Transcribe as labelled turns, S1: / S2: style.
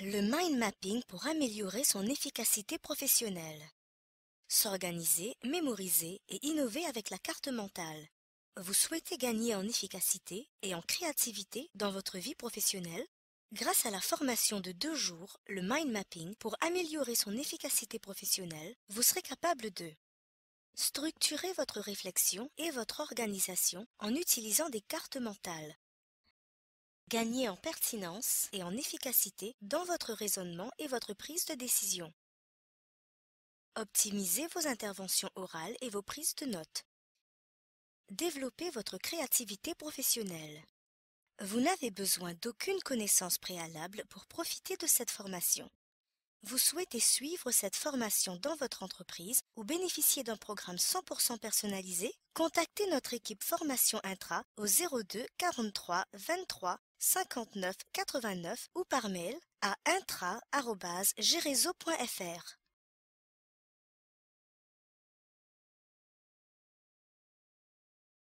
S1: Le mind mapping pour améliorer son efficacité professionnelle. S'organiser, mémoriser et innover avec la carte mentale. Vous souhaitez gagner en efficacité et en créativité dans votre vie professionnelle grâce à la formation de deux jours, le mind mapping, pour améliorer son efficacité professionnelle, vous serez capable de structurer votre réflexion et votre organisation en utilisant des cartes mentales Gagnez en pertinence et en efficacité dans votre raisonnement et votre prise de décision. Optimisez vos interventions orales et vos prises de notes. Développez votre créativité professionnelle. Vous n'avez besoin d'aucune connaissance préalable pour profiter de cette formation. Vous souhaitez suivre cette formation dans votre entreprise ou bénéficier d'un programme 100% personnalisé Contactez notre équipe Formation Intra au 02 43 23 59 89 ou par mail à intra.gerezo.fr.